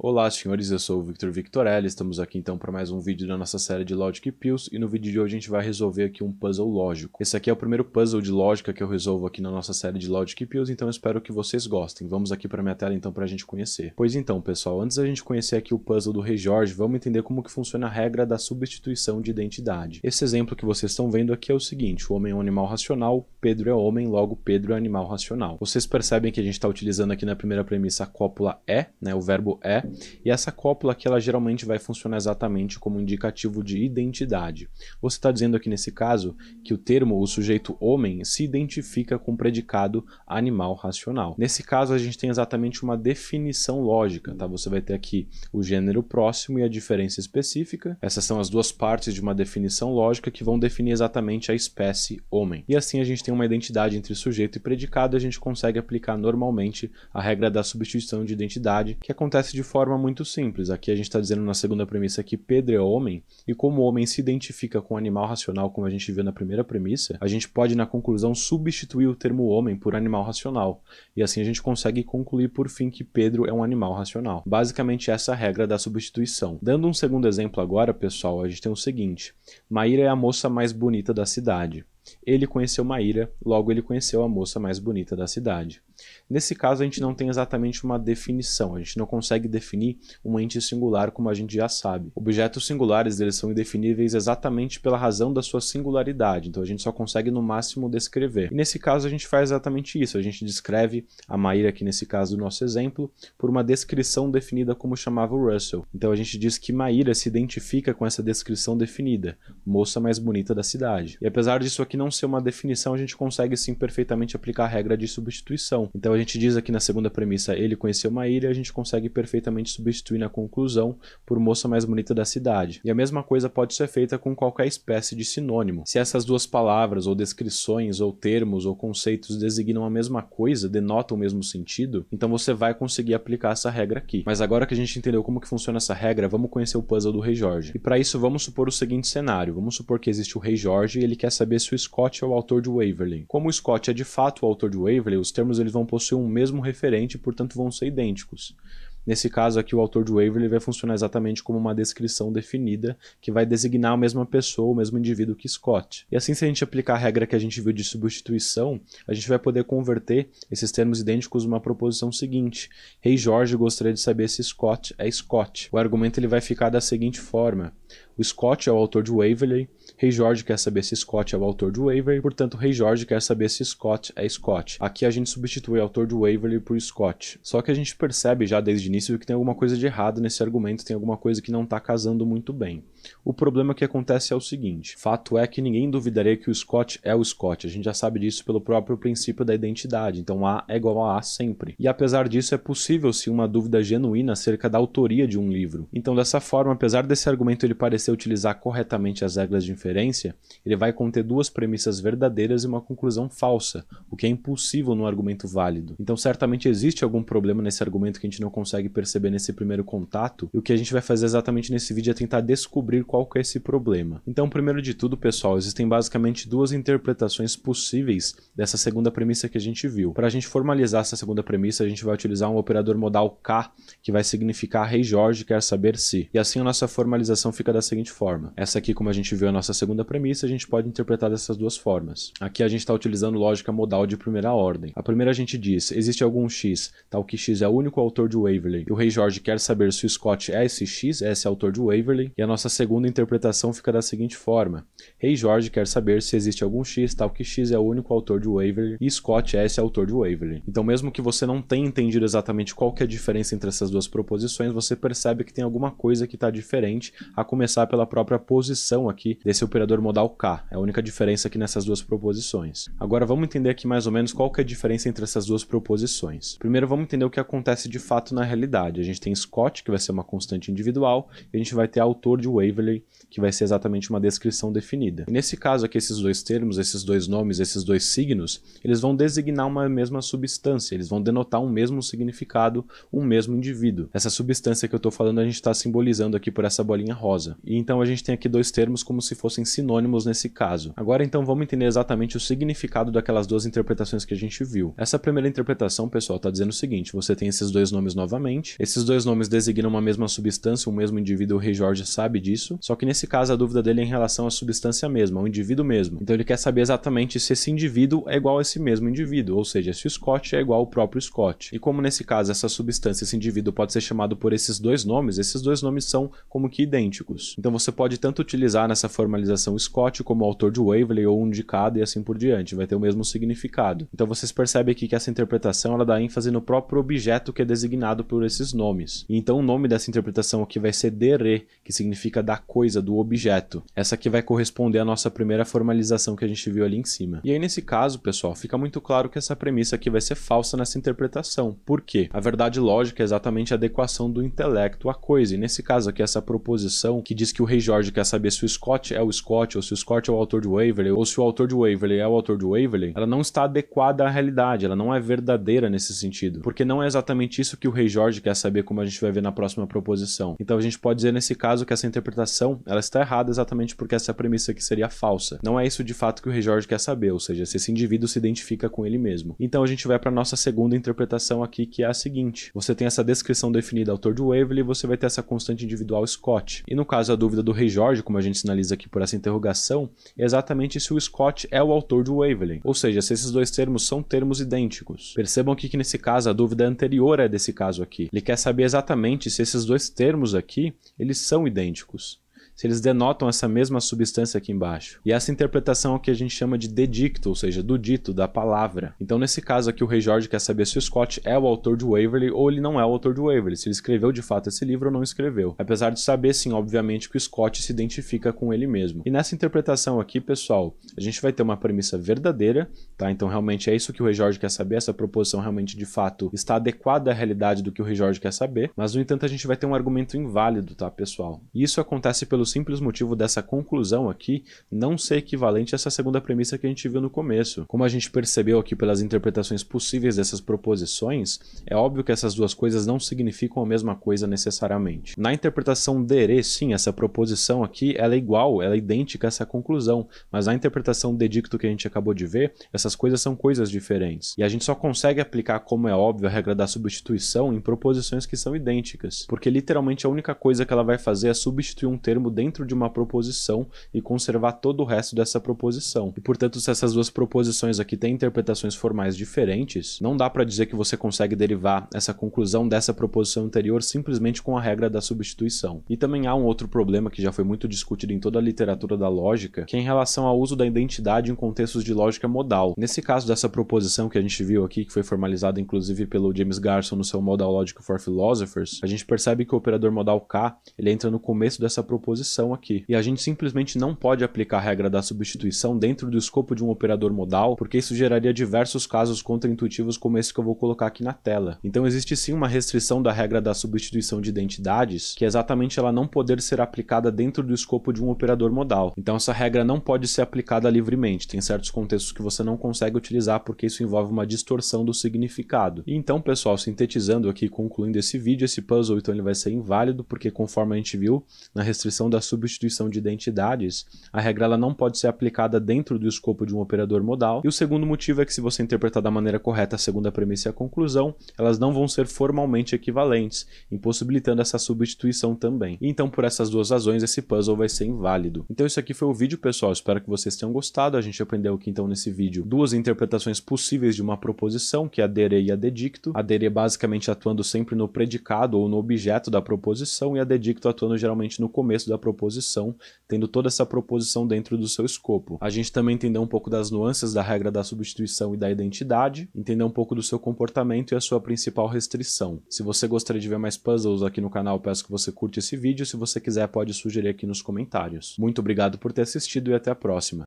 Olá, senhores, eu sou o Victor Victorelli, estamos aqui então para mais um vídeo da nossa série de Logic Pills e no vídeo de hoje a gente vai resolver aqui um puzzle lógico. Esse aqui é o primeiro puzzle de lógica que eu resolvo aqui na nossa série de Logic Pills, então espero que vocês gostem. Vamos aqui para minha tela então para a gente conhecer. Pois então, pessoal, antes da gente conhecer aqui o puzzle do Rei Jorge, vamos entender como que funciona a regra da substituição de identidade. Esse exemplo que vocês estão vendo aqui é o seguinte, o homem é um animal racional, Pedro é homem, logo Pedro é animal racional. Vocês percebem que a gente está utilizando aqui na primeira premissa a cópula é, né, o verbo é, e essa cópula aqui, ela geralmente vai funcionar exatamente como indicativo de identidade. Você está dizendo aqui nesse caso que o termo, o sujeito homem, se identifica com o predicado animal racional. Nesse caso, a gente tem exatamente uma definição lógica, tá? Você vai ter aqui o gênero próximo e a diferença específica. Essas são as duas partes de uma definição lógica que vão definir exatamente a espécie homem. E assim a gente tem uma identidade entre sujeito e predicado, a gente consegue aplicar normalmente a regra da substituição de identidade, que acontece de forma forma muito simples. Aqui a gente está dizendo na segunda premissa que Pedro é homem, e como o homem se identifica com o animal racional, como a gente viu na primeira premissa, a gente pode, na conclusão, substituir o termo homem por animal racional. E assim a gente consegue concluir, por fim, que Pedro é um animal racional. Basicamente, essa é a regra da substituição. Dando um segundo exemplo agora, pessoal, a gente tem o seguinte: Maíra é a moça mais bonita da cidade. Ele conheceu Maíra, logo ele conheceu a moça mais bonita da cidade. Nesse caso, a gente não tem exatamente uma definição, a gente não consegue definir um ente singular como a gente já sabe. Objetos singulares eles são indefiníveis exatamente pela razão da sua singularidade, então a gente só consegue no máximo descrever. E nesse caso, a gente faz exatamente isso, a gente descreve a Maíra, aqui nesse caso do nosso exemplo, por uma descrição definida como chamava o Russell. Então a gente diz que Maíra se identifica com essa descrição definida, moça mais bonita da cidade. E apesar disso aqui não ser uma definição, a gente consegue sim perfeitamente aplicar a regra de substituição. Então a gente diz aqui na segunda premissa, ele conheceu uma ilha, a gente consegue perfeitamente substituir na conclusão por moça mais bonita da cidade. E a mesma coisa pode ser feita com qualquer espécie de sinônimo. Se essas duas palavras, ou descrições, ou termos, ou conceitos designam a mesma coisa, denotam o mesmo sentido, então você vai conseguir aplicar essa regra aqui. Mas agora que a gente entendeu como que funciona essa regra, vamos conhecer o puzzle do Rei Jorge. E para isso vamos supor o seguinte cenário, vamos supor que existe o Rei Jorge e ele quer saber se o Scott é o autor de Waverly. Como o Scott é de fato o autor de Waverly, os termos eles vão possuir um mesmo referente e, portanto, vão ser idênticos. Nesse caso aqui, o autor de Waverly vai funcionar exatamente como uma descrição definida que vai designar a mesma pessoa, o mesmo indivíduo que Scott. E assim, se a gente aplicar a regra que a gente viu de substituição, a gente vai poder converter esses termos idênticos numa proposição seguinte. Rei hey Jorge gostaria de saber se Scott é Scott. O argumento ele vai ficar da seguinte forma. O Scott é o autor de Waverley, Rei Jorge quer saber se Scott é o autor de Waverley, portanto, Rei Jorge quer saber se Scott é Scott. Aqui a gente substitui o autor de Waverley por Scott. Só que a gente percebe já desde o início que tem alguma coisa de errado nesse argumento, tem alguma coisa que não está casando muito bem. O problema que acontece é o seguinte: fato é que ninguém duvidaria que o Scott é o Scott. A gente já sabe disso pelo próprio princípio da identidade. Então A é igual a A sempre. E apesar disso, é possível sim uma dúvida genuína acerca da autoria de um livro. Então, dessa forma, apesar desse argumento ele parecer utilizar corretamente as regras de inferência, ele vai conter duas premissas verdadeiras e uma conclusão falsa, o que é impossível num argumento válido. Então, certamente existe algum problema nesse argumento que a gente não consegue perceber nesse primeiro contato, e o que a gente vai fazer exatamente nesse vídeo é tentar descobrir descobrir qual que é esse problema. Então, primeiro de tudo, pessoal, existem basicamente duas interpretações possíveis dessa segunda premissa que a gente viu. Para a gente formalizar essa segunda premissa, a gente vai utilizar um operador modal k, que vai significar rei Jorge quer saber se. E assim a nossa formalização fica da seguinte forma. Essa aqui, como a gente viu a nossa segunda premissa, a gente pode interpretar dessas duas formas. Aqui a gente está utilizando lógica modal de primeira ordem. A primeira a gente diz, existe algum x, tal que x é o único autor de Waverley, e o rei Jorge quer saber se o Scott é esse x, é esse autor de Waverley, e a nossa segunda segunda interpretação fica da seguinte forma: Rei hey Jorge quer saber se existe algum X, tal que X é o único autor de Waverly e Scott S é autor de Waverly. Então, mesmo que você não tenha entendido exatamente qual que é a diferença entre essas duas proposições, você percebe que tem alguma coisa que está diferente, a começar pela própria posição aqui desse operador modal K. É a única diferença aqui nessas duas proposições. Agora, vamos entender aqui mais ou menos qual que é a diferença entre essas duas proposições. Primeiro, vamos entender o que acontece de fato na realidade. A gente tem Scott, que vai ser uma constante individual, e a gente vai ter autor de Waverly Lively, que vai ser exatamente uma descrição definida. E nesse caso aqui, esses dois termos, esses dois nomes, esses dois signos, eles vão designar uma mesma substância, eles vão denotar um mesmo significado, um mesmo indivíduo. Essa substância que eu estou falando a gente está simbolizando aqui por essa bolinha rosa. E então a gente tem aqui dois termos como se fossem sinônimos nesse caso. Agora então vamos entender exatamente o significado daquelas duas interpretações que a gente viu. Essa primeira interpretação, pessoal, está dizendo o seguinte, você tem esses dois nomes novamente, esses dois nomes designam uma mesma substância, um mesmo indivíduo, o Rei Jorge sabe disso, isso, só que nesse caso a dúvida dele é em relação à substância mesma, ao indivíduo mesmo. Então ele quer saber exatamente se esse indivíduo é igual a esse mesmo indivíduo, ou seja, se o Scott é igual ao próprio Scott. E como nesse caso essa substância, esse indivíduo pode ser chamado por esses dois nomes, esses dois nomes são como que idênticos. Então você pode tanto utilizar nessa formalização Scott como autor de Waverley ou um e assim por diante, vai ter o mesmo significado. Então vocês percebem aqui que essa interpretação ela dá ênfase no próprio objeto que é designado por esses nomes. então o nome dessa interpretação aqui vai ser dere, que significa da coisa, do objeto. Essa aqui vai corresponder à nossa primeira formalização que a gente viu ali em cima. E aí, nesse caso, pessoal, fica muito claro que essa premissa aqui vai ser falsa nessa interpretação. Por quê? A verdade lógica é exatamente a adequação do intelecto à coisa. E nesse caso aqui, essa proposição que diz que o rei Jorge quer saber se o Scott é o Scott, ou se o Scott é o autor de Waverley, ou se o autor de Waverley é o autor de Waverley, ela não está adequada à realidade, ela não é verdadeira nesse sentido. Porque não é exatamente isso que o rei Jorge quer saber, como a gente vai ver na próxima proposição. Então a gente pode dizer nesse caso que essa interpretação interpretação, ela está errada exatamente porque essa premissa aqui seria falsa. Não é isso de fato que o Rei Jorge quer saber, ou seja, se esse indivíduo se identifica com ele mesmo. Então a gente vai para nossa segunda interpretação aqui, que é a seguinte. Você tem essa descrição definida autor de Waverly, você vai ter essa constante individual Scott. E no caso a dúvida do Rei Jorge, como a gente sinaliza aqui por essa interrogação, é exatamente se o Scott é o autor de Waverly, ou seja, se esses dois termos são termos idênticos. Percebam aqui que nesse caso a dúvida anterior é desse caso aqui. Ele quer saber exatamente se esses dois termos aqui, eles são idênticos se eles denotam essa mesma substância aqui embaixo. E essa interpretação é o que a gente chama de dedicto, ou seja, do dito, da palavra. Então, nesse caso aqui, o Rei Jorge quer saber se o Scott é o autor de Waverly ou ele não é o autor de Waverly, se ele escreveu de fato esse livro ou não escreveu. Apesar de saber, sim, obviamente, que o Scott se identifica com ele mesmo. E nessa interpretação aqui, pessoal, a gente vai ter uma premissa verdadeira, tá? Então, realmente é isso que o Rei Jorge quer saber, essa proposição realmente de fato está adequada à realidade do que o Rei Jorge quer saber, mas no entanto a gente vai ter um argumento inválido, tá, pessoal? E isso acontece pelo simples motivo dessa conclusão aqui não ser equivalente a essa segunda premissa que a gente viu no começo. Como a gente percebeu aqui pelas interpretações possíveis dessas proposições, é óbvio que essas duas coisas não significam a mesma coisa necessariamente. Na interpretação Dere, sim, essa proposição aqui ela é igual, ela é idêntica a essa conclusão, mas na interpretação dedicto que a gente acabou de ver, essas coisas são coisas diferentes. E a gente só consegue aplicar, como é óbvio, a regra da substituição em proposições que são idênticas, porque literalmente a única coisa que ela vai fazer é substituir um termo dentro de uma proposição e conservar todo o resto dessa proposição. E portanto, se essas duas proposições aqui têm interpretações formais diferentes, não dá para dizer que você consegue derivar essa conclusão dessa proposição anterior simplesmente com a regra da substituição. E também há um outro problema que já foi muito discutido em toda a literatura da lógica, que é em relação ao uso da identidade em contextos de lógica modal. Nesse caso dessa proposição que a gente viu aqui, que foi formalizada inclusive pelo James Garson no seu Modal Logic for Philosophers, a gente percebe que o operador modal K ele entra no começo dessa proposição aqui. E a gente simplesmente não pode aplicar a regra da substituição dentro do escopo de um operador modal, porque isso geraria diversos casos contraintuitivos como esse que eu vou colocar aqui na tela. Então existe sim uma restrição da regra da substituição de identidades, que é exatamente ela não poder ser aplicada dentro do escopo de um operador modal. Então essa regra não pode ser aplicada livremente. Tem certos contextos que você não consegue utilizar porque isso envolve uma distorção do significado. E então, pessoal, sintetizando aqui, concluindo esse vídeo, esse puzzle então ele vai ser inválido porque conforme a gente viu na restrição da da substituição de identidades, a regra ela não pode ser aplicada dentro do escopo de um operador modal. E o segundo motivo é que se você interpretar da maneira correta a segunda premissa e a conclusão, elas não vão ser formalmente equivalentes, impossibilitando essa substituição também. então, por essas duas razões, esse puzzle vai ser inválido. Então, isso aqui foi o vídeo, pessoal. Espero que vocês tenham gostado. A gente aprendeu aqui, então, nesse vídeo, duas interpretações possíveis de uma proposição, que é a dere e a dedicto. A dere basicamente atuando sempre no predicado ou no objeto da proposição e a dedicto atuando geralmente no começo da proposição proposição, tendo toda essa proposição dentro do seu escopo. A gente também entender um pouco das nuances da regra da substituição e da identidade, entender um pouco do seu comportamento e a sua principal restrição. Se você gostaria de ver mais puzzles aqui no canal, peço que você curte esse vídeo. Se você quiser, pode sugerir aqui nos comentários. Muito obrigado por ter assistido e até a próxima.